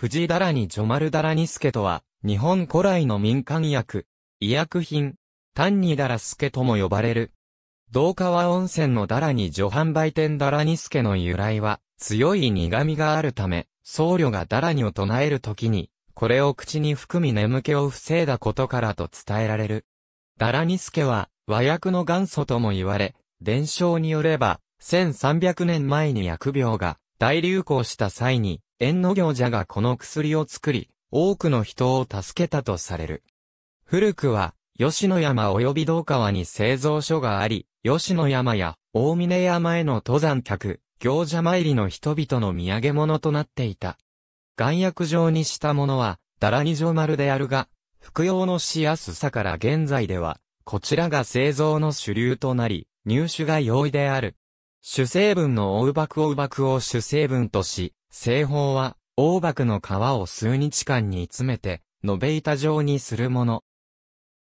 藤だらにジョマルダラニスケとは、日本古来の民間薬、医薬品、単にダラスケとも呼ばれる。道川温泉のダラに女販売店ダラニスケの由来は、強い苦味があるため、僧侶がダラにを唱えるときに、これを口に含み眠気を防いだことからと伝えられる。ダラニスケは、和訳の元祖とも言われ、伝承によれば、1300年前に薬病が大流行した際に、縁の行者がこの薬を作り、多くの人を助けたとされる。古くは、吉野山及び道川に製造所があり、吉野山や大峰山への登山客、行者参りの人々の土産物となっていた。岩薬状にしたものは、だらに上丸であるが、服用のしやすさから現在では、こちらが製造の主流となり、入手が容易である。主成分の大爆を爆を主成分とし、製法は、大箔の皮を数日間に詰めて、延べ板状にするもの。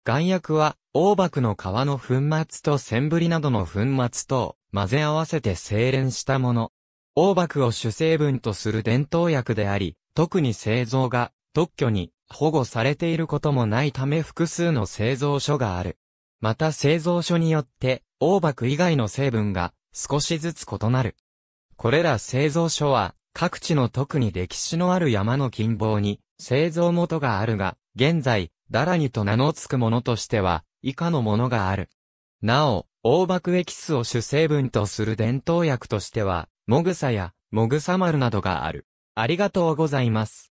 岩薬は、大箔の皮の粉末と千振りなどの粉末と混ぜ合わせて精錬したもの。大箔を主成分とする伝統薬であり、特に製造が特許に保護されていることもないため複数の製造所がある。また製造所によって、大箔以外の成分が少しずつ異なる。これら製造所は、各地の特に歴史のある山の近傍に製造元があるが、現在、ダラニと名の付くものとしては、以下のものがある。なお、大爆エキスを主成分とする伝統薬としては、モグサやモグサ丸などがある。ありがとうございます。